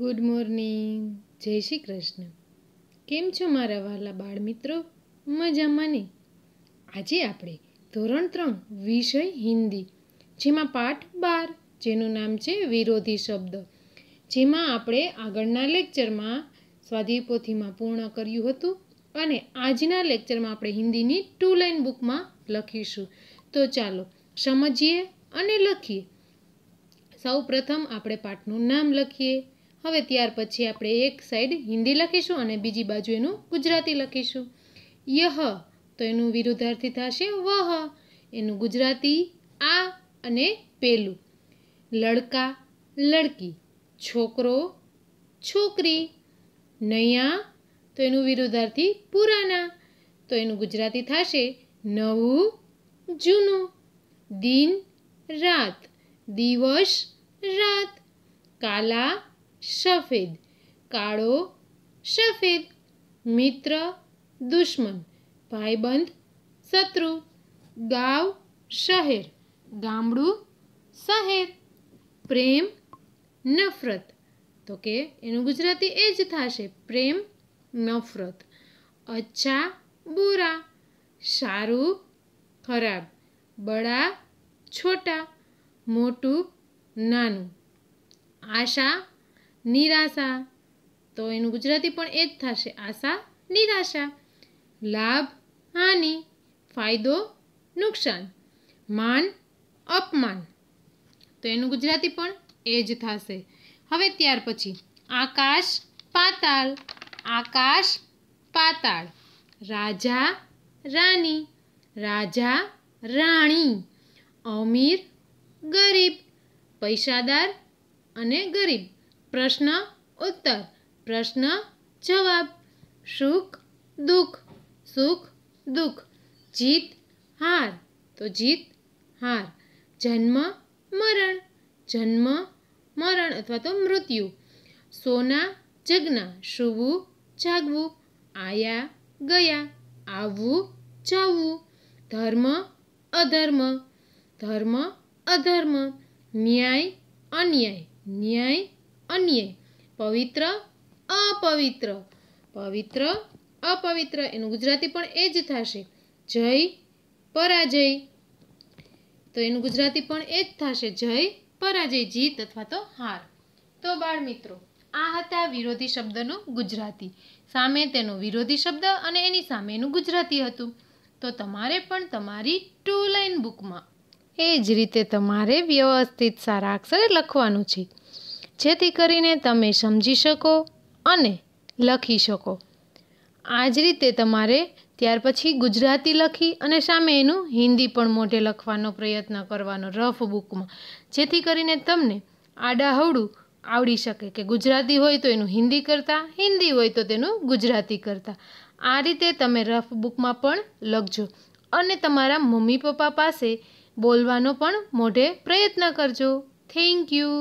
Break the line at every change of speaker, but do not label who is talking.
good morning જય શ્રી કૃષ્ણ કેમ છો મારા વહાલા બાળ મિત્રો મજામાં ને આજે આપણે ધોરણ ત્રણ વિષય હિન્દી જેમાં પાઠ બાર જેનું નામ છે વિરોધી શબ્દ જેમાં આપણે આગળના લેક્ચરમાં સ્વાધ્યાય પૂર્ણ કર્યું હતું અને આજના લેક્ચરમાં આપણે હિન્દીની ટુ લાઇન બુકમાં લખીશું તો ચાલો સમજીએ અને લખીએ સૌ પ્રથમ આપણે પાઠનું નામ લખીએ હવે ત્યાર પછી આપણે એક સાઈડ હિન્દી લખીશું અને બીજી બાજુ એનું ગુજરાતી લખીશું યહ તો એનું વિરુદ્ધાર્થી થશે વહ એનું ગુજરાતી આ અને પેલું લડકા લડકી છોકરો છોકરી નૈયા તો એનું વિરુદ્ધાર્થી પુરાના તો એનું ગુજરાતી થશે નવું જૂનું દિન રાત દિવસ રાત કાલા સફેદ કાળો સફેદ મિત્ર દુશ્મન ભાઈબંધ શત્રુ ગાવ શહેર ગામડું શહેર પ્રેમ નફરત તો કે એનું ગુજરાતી એ જ થશે પ્રેમ નફરત અચ્છા બુરા સારું ખરાબ બડા છોટા મોટું નાનું આશા નિરાશા તો એનું ગુજરાતી પણ એ જ થશે આશા નિરાશા લાભ હાનિ ફાયદો નુકસાન માન અપમાન તો એનું ગુજરાતી પણ એ જ થશે હવે ત્યાર પછી આકાશ પાતાળ આકાશ પાતાળ રાજા રાની રાજા રાણી અમીર ગરીબ પૈસાદાર અને ગરીબ પ્રશ્ન ઉત્તર પ્રશ્ન જવાબ સુખ દુઃખ સુખ દુઃખ જીત હાર તો જીત હાર જન્મ મરણ જન્મ મરણ અથવા તો મૃત્યુ સોના જગના સૂવું જાગવું આયા ગયા આવવું જવું ધર્મ અધર્મ ધર્મ અધર્મ ન્યાય અન્યાય ન્યાય અન્ય પવિત્ર અપવિત્ર પવિત્ર અપવિત્ર એનું ગુજરાતી પણ એ જ થશે જય પરાજય તો એનું ગુજરાતી પણ એ જ થશે જય પરાજય જીત અથવા તો હાર તો બાળ મિત્રો આ હતા વિરોધી શબ્દનો ગુજરાતી સામે તેનો વિરોધી શબ્દ અને એની સામેનું ગુજરાતી હતું તો તમારે પણ તમારી ટુ લાઇન બુકમાં એ જ રીતે તમારે વ્યવસ્થિત સારા અક્ષરે લખવાનું છે જેથી કરીને તમે સમજી શકો અને લખી શકો આ જ રીતે તમારે ત્યાર પછી ગુજરાતી લખી અને સામે એનું હિન્દી પણ મોઢે લખવાનો પ્રયત્ન કરવાનો રફ બુકમાં જેથી કરીને તમને આડાહવડું આવડી શકે કે ગુજરાતી હોય તો એનું હિન્દી કરતાં હિન્દી હોય તો તેનું ગુજરાતી કરતાં આ રીતે તમે રફ બુકમાં પણ લખજો અને તમારા મમ્મી પપ્પા પાસે બોલવાનો પણ મોઢે પ્રયત્ન કરજો થેન્ક યુ